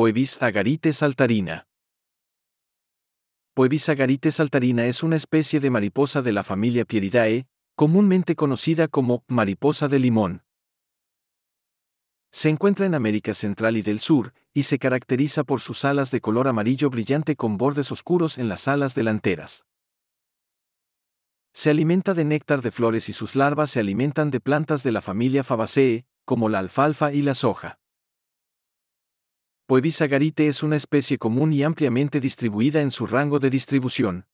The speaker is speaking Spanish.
Poebis agarites saltarina. Poebis agarite saltarina es una especie de mariposa de la familia Pieridae, comúnmente conocida como mariposa de limón. Se encuentra en América Central y del Sur, y se caracteriza por sus alas de color amarillo brillante con bordes oscuros en las alas delanteras. Se alimenta de néctar de flores y sus larvas se alimentan de plantas de la familia Fabaceae, como la alfalfa y la soja. Poebis agarite es una especie común y ampliamente distribuida en su rango de distribución,